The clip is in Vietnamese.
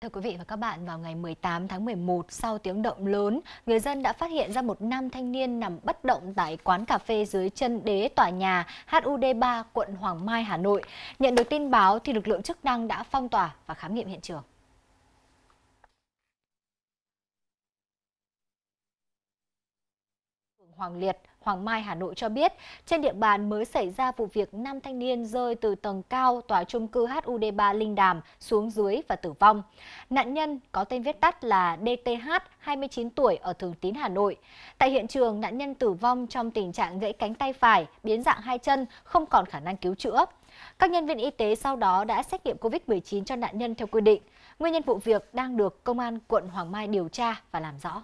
Thưa quý vị và các bạn, vào ngày 18 tháng 11, sau tiếng động lớn, người dân đã phát hiện ra một nam thanh niên nằm bất động tại quán cà phê dưới chân đế tòa nhà HUD3, quận Hoàng Mai, Hà Nội. Nhận được tin báo thì lực lượng chức năng đã phong tỏa và khám nghiệm hiện trường. Hoàng Liệt, Hoàng Mai, Hà Nội cho biết, trên địa bàn mới xảy ra vụ việc nam thanh niên rơi từ tầng cao tòa chung cư HUD3 Linh Đàm xuống dưới và tử vong. Nạn nhân có tên viết tắt là DTH, 29 tuổi ở Thường Tín, Hà Nội. Tại hiện trường, nạn nhân tử vong trong tình trạng gãy cánh tay phải, biến dạng hai chân, không còn khả năng cứu chữa. Các nhân viên y tế sau đó đã xét nghiệm COVID-19 cho nạn nhân theo quy định. Nguyên nhân vụ việc đang được Công an quận Hoàng Mai điều tra và làm rõ.